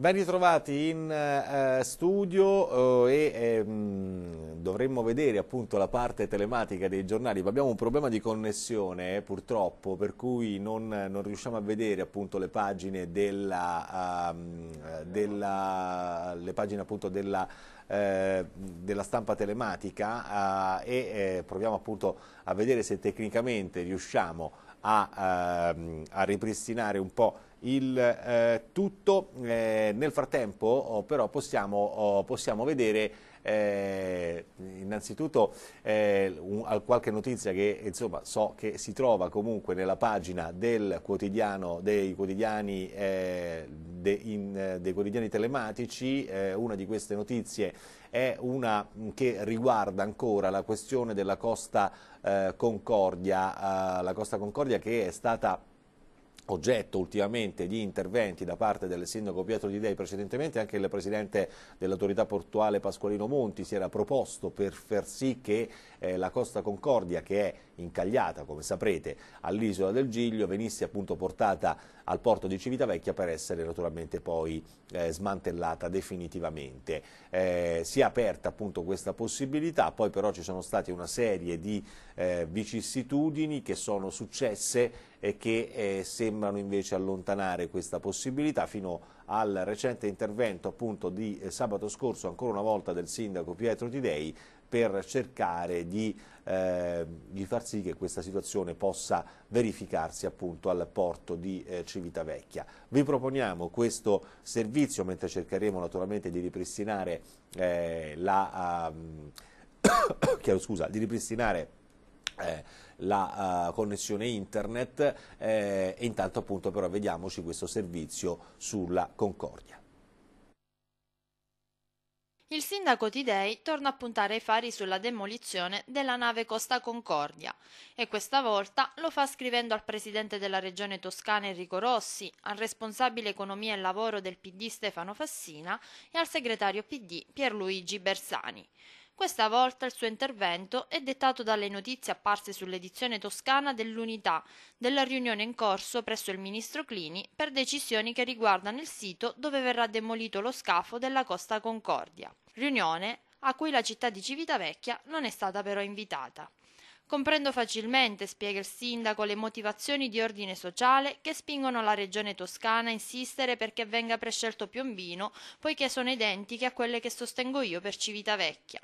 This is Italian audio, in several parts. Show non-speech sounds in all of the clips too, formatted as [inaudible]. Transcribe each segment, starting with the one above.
Ben ritrovati in eh, studio eh, e eh, dovremmo vedere appunto la parte telematica dei giornali. Abbiamo un problema di connessione eh, purtroppo per cui non, non, riusciamo a vedere appunto le pagine della, ehm, della, le pagine, appunto, della eh, della stampa telematica eh, e proviamo appunto a vedere se tecnicamente riusciamo a, ehm, a ripristinare un po' il eh, tutto. Eh, nel frattempo oh, però possiamo, oh, possiamo vedere eh, innanzitutto eh, un, qualche notizia che insomma, so che si trova comunque nella pagina del quotidiano, dei, quotidiani, eh, de, in, eh, dei quotidiani telematici, una di queste notizie è una che riguarda ancora la questione della Costa Concordia, la Costa Concordia che è stata oggetto ultimamente di interventi da parte del sindaco Pietro Di Dei precedentemente, anche il presidente dell'autorità portuale Pasqualino Monti si era proposto per far sì che eh, la Costa Concordia, che è incagliata, come saprete, all'isola del Giglio, venisse appunto portata al porto di Civitavecchia per essere naturalmente poi eh, smantellata definitivamente. Eh, si è aperta appunto questa possibilità, poi però ci sono state una serie di eh, vicissitudini che sono successe e che eh, sembrano invece allontanare questa possibilità fino al recente intervento appunto di eh, sabato scorso ancora una volta del sindaco Pietro Tidei per cercare di, eh, di, far sì che questa situazione possa verificarsi appunto al porto di eh, Civitavecchia. Vi proponiamo questo servizio mentre cercheremo naturalmente di ripristinare eh, la... Um, [coughs] scusa, di ripristinare eh, la uh, connessione internet eh, e intanto appunto però vediamoci questo servizio sulla Concordia il sindaco Tidei torna a puntare i fari sulla demolizione della nave Costa Concordia e questa volta lo fa scrivendo al presidente della regione toscana Enrico Rossi, al responsabile economia e lavoro del PD Stefano Fassina e al segretario PD Pierluigi Bersani. Questa volta il suo intervento è dettato dalle notizie apparse sull'edizione toscana dell'Unità della riunione in corso presso il ministro Clini per decisioni che riguardano il sito dove verrà demolito lo scafo della Costa Concordia. Riunione a cui la città di Civitavecchia non è stata però invitata. Comprendo facilmente, spiega il sindaco, le motivazioni di ordine sociale che spingono la regione toscana a insistere perché venga prescelto Piombino, poiché sono identiche a quelle che sostengo io per Civitavecchia.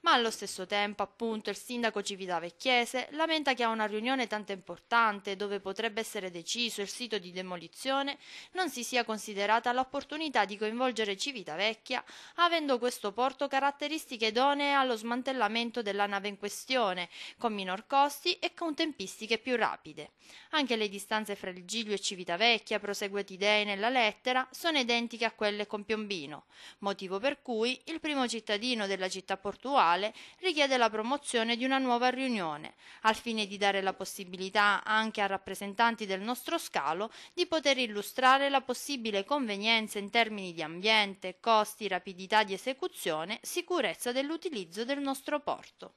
Ma allo stesso tempo, appunto, il sindaco civitavecchiese lamenta che a una riunione tanto importante, dove potrebbe essere deciso il sito di demolizione, non si sia considerata l'opportunità di coinvolgere Civitavecchia, avendo questo porto caratteristiche idonee allo smantellamento della nave in questione, combinando minor costi e con tempistiche più rapide. Anche le distanze fra il Giglio e Civitavecchia, prosegue Tidei nella lettera, sono identiche a quelle con Piombino, motivo per cui il primo cittadino della città portuale richiede la promozione di una nuova riunione, al fine di dare la possibilità anche a rappresentanti del nostro scalo di poter illustrare la possibile convenienza in termini di ambiente, costi, rapidità di esecuzione, sicurezza dell'utilizzo del nostro porto.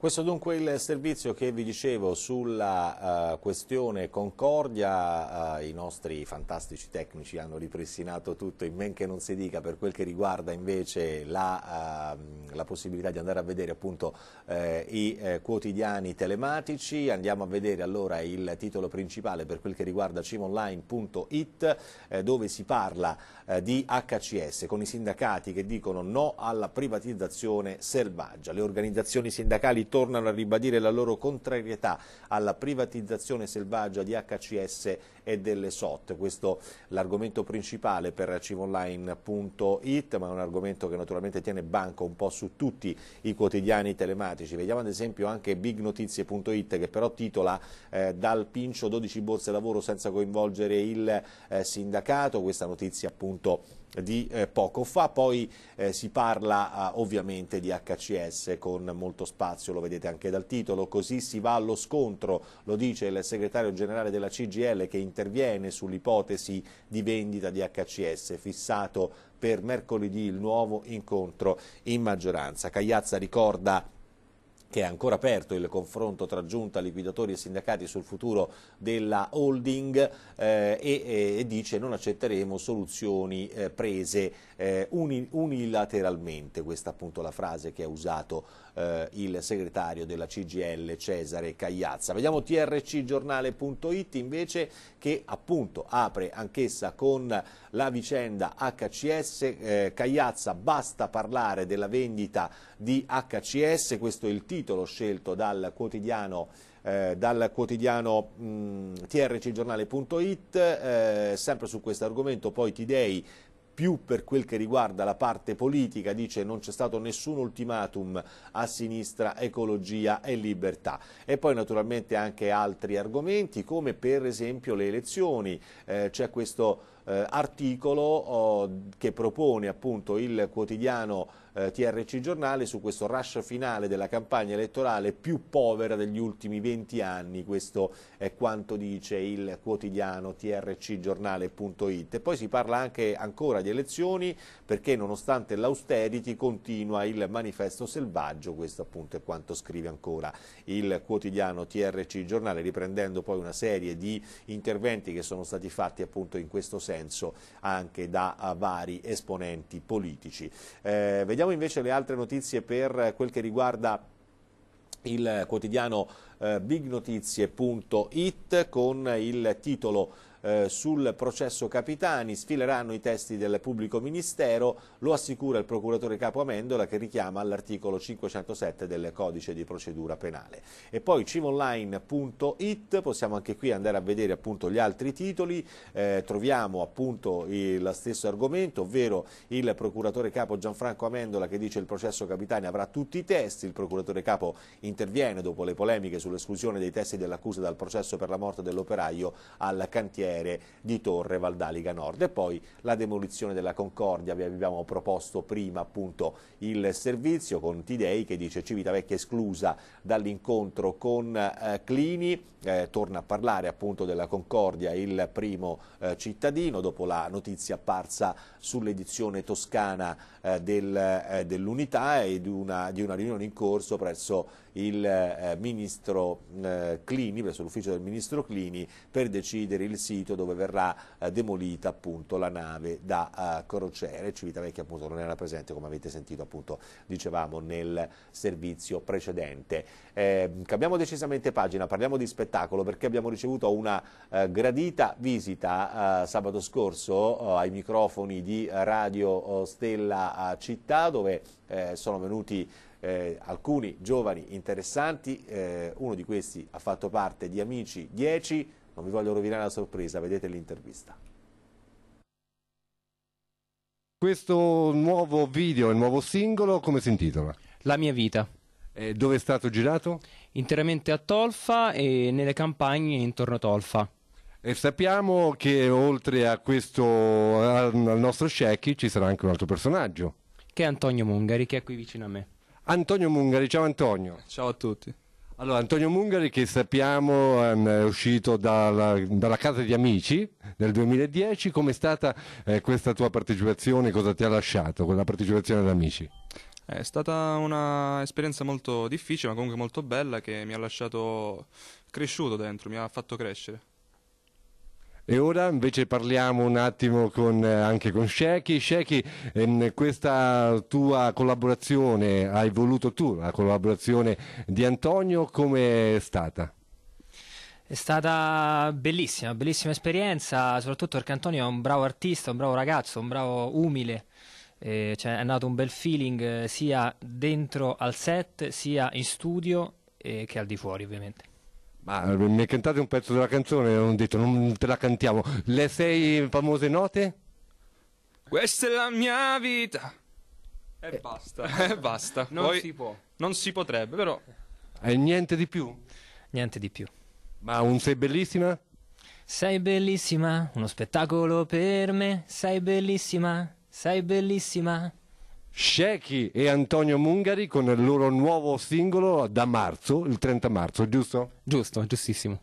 Questo dunque è il servizio che vi dicevo sulla uh, questione Concordia, uh, i nostri fantastici tecnici hanno ripristinato tutto in men che non si dica per quel che riguarda invece la, uh, la possibilità di andare a vedere appunto eh, i quotidiani telematici, andiamo a vedere allora il titolo principale per quel che riguarda cimonline.it dove si parla di HCS con i sindacati che dicono no alla privatizzazione selvaggia, le organizzazioni sindacali tornano a ribadire la loro contrarietà alla privatizzazione selvaggia di HCS e delle SOT. Questo è l'argomento principale per cimonline.it, ma è un argomento che naturalmente tiene banco un po' su tutti i quotidiani telematici. Vediamo ad esempio anche bignotizie.it che però titola eh, dal pincio 12 borse lavoro senza coinvolgere il eh, sindacato, questa notizia appunto di eh, poco fa, poi eh, si parla ah, ovviamente di HCS con molto spazio, lo lo vedete anche dal titolo, così si va allo scontro, lo dice il segretario generale della CGL che interviene sull'ipotesi di vendita di HCS fissato per mercoledì il nuovo incontro in maggioranza. Cagliazza ricorda che è ancora aperto il confronto tra giunta, liquidatori e sindacati sul futuro della holding eh, e, e, dice non accetteremo soluzioni eh, prese eh, uni, unilateralmente, questa appunto la frase che ha usato eh, il segretario della CGL Cesare Cagliazza. Vediamo trcgiornale.it invece che appunto apre anch'essa con la vicenda HCS. Eh, Cagliazza basta parlare della vendita di HCS, questo è il titolo scelto dal quotidiano eh, dal quotidiano mh, mm, trcgiornale.it, eh, sempre su questo argomento poi Tidei più per quel che riguarda la parte politica, dice non c'è stato nessun ultimatum a sinistra, ecologia e libertà. E poi naturalmente anche altri argomenti come per esempio le elezioni, eh, c'è questo eh, articolo oh, che propone appunto il quotidiano eh, TRC Giornale su questo rush finale della campagna elettorale più povera degli ultimi 20 anni, questo è quanto dice il quotidiano TRC Giornale.it. poi si parla anche ancora di elezioni perché nonostante l'austerity continua il manifesto selvaggio, questo appunto è quanto scrive ancora il quotidiano TRC Giornale riprendendo poi una serie di interventi che sono stati fatti appunto in questo senso senso anche da eh, vari esponenti politici. Eh, vediamo invece le altre notizie per quel che riguarda il quotidiano eh, bignotizia.it con il titolo eh, sul processo Capitani, sfileranno i testi del pubblico ministero, lo assicura il procuratore capo Amendola che richiama l'articolo 507 del codice di procedura penale. E poi cimonline.it, possiamo anche qui andare a vedere appunto gli altri titoli, eh, troviamo appunto lo stesso argomento, ovvero il procuratore capo Gianfranco Amendola che dice il processo Capitani avrà tutti i testi, il procuratore capo interviene dopo le polemiche sull'esclusione dei testi dell'accusa dal processo per la morte dell'operaio al cantiere cantiere di Torre Valdaliga Nord. E poi la demolizione della Concordia, vi abbiamo proposto prima appunto il servizio con Tidei che dice Civitavecchia esclusa dall'incontro con eh, Clini, eh, torna a parlare appunto della Concordia il primo eh, cittadino dopo la notizia apparsa sull'edizione toscana eh, del, eh, dell'unità e di una, di una riunione in corso presso il eh, ministro eh, Clini, presso l'ufficio del ministro Clini, per decidere il sito dove verrà eh, demolita appunto la nave da eh, crociere. Civitavecchia appunto non era presente, come avete sentito appunto dicevamo nel servizio precedente. Ehm, cambiamo decisamente pagina, parliamo di spettacolo perché abbiamo ricevuto una eh, gradita visita sabato scorso ai microfoni di Radio Stella Città dove sono venuti eh, alcuni giovani interessanti, eh, uno di questi ha fatto parte di Amici 10, non vi voglio rovinare la sorpresa, vedete l'intervista. Questo nuovo video, il nuovo singolo, come si intitola? La mia vita. Eh, dove è stato girato? Interamente a Tolfa e nelle campagne intorno a Tolfa. E sappiamo che oltre a questo, al nostro Sheki ci sarà anche un altro personaggio. Che è Antonio Mungari, che è qui vicino a me. Antonio Mungari, ciao Antonio. Ciao a tutti. Allora, Antonio Mungari che sappiamo ehm, è uscito dalla, dalla Casa di Amici nel 2010, com'è stata eh, questa tua partecipazione, cosa ti ha lasciato con la partecipazione ad Amici? È stata un'esperienza molto difficile ma comunque molto bella che mi ha lasciato cresciuto dentro, mi ha fatto crescere. E ora invece parliamo un attimo con, eh, anche con Shecky. Shecky, ehm, questa tua collaborazione, hai voluto tu la collaborazione di Antonio, come è stata? È stata bellissima, bellissima esperienza, soprattutto perché Antonio è un bravo artista, un bravo ragazzo, un bravo umile. Eh, cioè è nato un bel feeling eh, sia dentro al set, sia in studio eh, che al di fuori, ovviamente. Ma mi cantate un pezzo della canzone? Non detto, non te la cantiamo. Le sei famose note? Questa è la mia vita. E eh, basta. E [laughs] eh, basta. Non Poi, si può. Non si potrebbe, però. E niente di più? Niente di più. Ma un sei bellissima? Sei bellissima, uno spettacolo per me. Sei bellissima, sei bellissima. Shecky e Antonio Mungari con il loro nuovo singolo da marzo, il 30 marzo, giusto? Giusto, giustissimo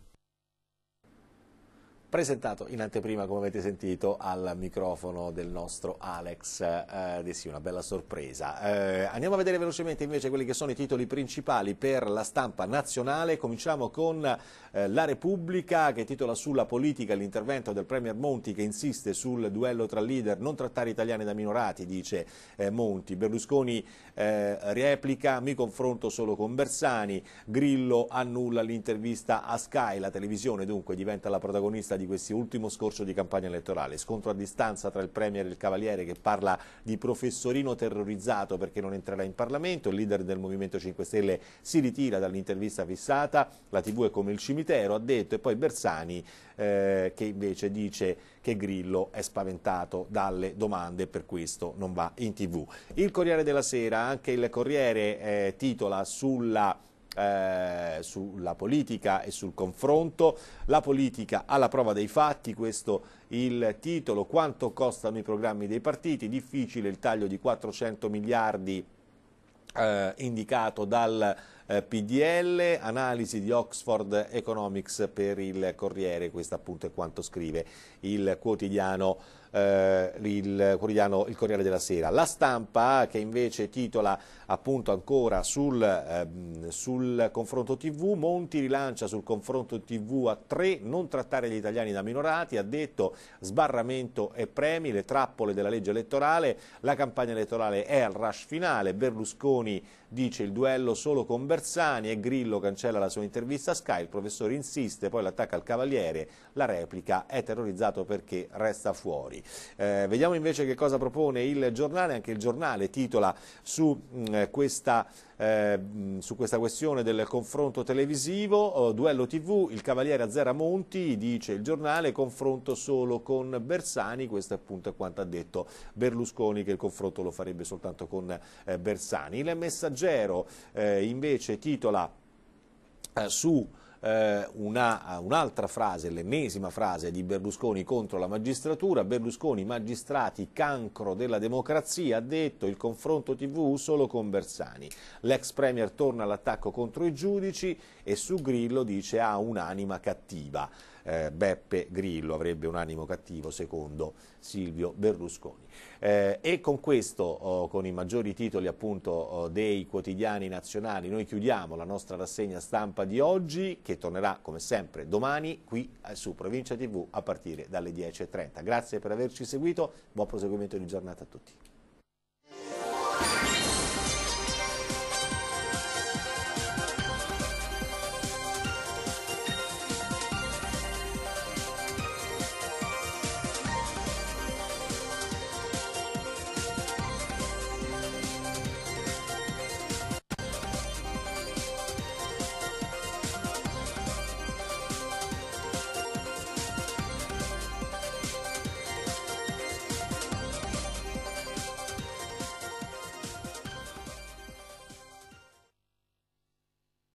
presentato in anteprima, come avete sentito, al microfono del nostro Alex eh, De Sì, una bella sorpresa. Eh, andiamo a vedere velocemente invece quelli che sono i titoli principali per la stampa nazionale. Cominciamo con eh, La Repubblica che titola sulla politica l'intervento del Premier Monti che insiste sul duello tra leader, non trattare italiani da minorati, dice eh, Monti. Berlusconi eh, replica, mi confronto solo con Bersani, Grillo annulla l'intervista a Sky, la televisione dunque diventa la protagonista di questo ultimo scorcio di campagna elettorale. Scontro a distanza tra il Premier e il Cavaliere che parla di professorino terrorizzato perché non entrerà in Parlamento, il leader del Movimento 5 Stelle si ritira dall'intervista fissata, la TV è come il cimitero, ha detto, e poi Bersani eh, che invece dice che Grillo è spaventato dalle domande e per questo non va in TV. Il Corriere della Sera, anche il Corriere eh, titola sulla eh, sulla politica e sul confronto. La politica alla prova dei fatti, questo il titolo. Quanto costano i programmi dei partiti? Difficile il taglio di 400 miliardi eh, indicato dal eh, PDL, analisi di Oxford Economics per il Corriere, questo appunto è quanto scrive il quotidiano eh, il, quotidiano, il Corriere della Sera. La stampa che invece titola appunto ancora sul, eh, sul confronto TV, Monti rilancia sul confronto TV a tre, non trattare gli italiani da minorati, ha detto sbarramento e premi, le trappole della legge elettorale, la campagna elettorale è al rush finale, Berlusconi dice il duello solo con Bersani e Grillo cancella la sua intervista a Sky, il professore insiste, poi l'attacca al Cavaliere, la replica è terrorizzato perché resta fuori. Eh, vediamo invece che cosa propone il giornale, anche il giornale titola su, mh, mm, eh, questa, eh, mm, su questa questione del confronto televisivo, oh, duello tv, il cavaliere Azzera Monti, dice il giornale, confronto solo con Bersani, questo è appunto quanto ha detto Berlusconi che il confronto lo farebbe soltanto con eh, Bersani. Il messaggero eh, invece titola eh, su eh, una, un'altra frase, l'ennesima frase di Berlusconi contro la magistratura, Berlusconi magistrati cancro della democrazia, ha detto il confronto tv solo con Bersani, l'ex premier torna all'attacco contro i giudici e su Grillo dice ha ah, un'anima cattiva eh, Beppe Grillo avrebbe un animo cattivo secondo Silvio Berlusconi. Eh, e con questo, oh, con i maggiori titoli appunto oh, dei quotidiani nazionali, noi chiudiamo la nostra rassegna stampa di oggi che tornerà come sempre domani qui eh, su Provincia TV a partire dalle 10.30. Grazie per averci seguito, buon proseguimento di giornata a tutti.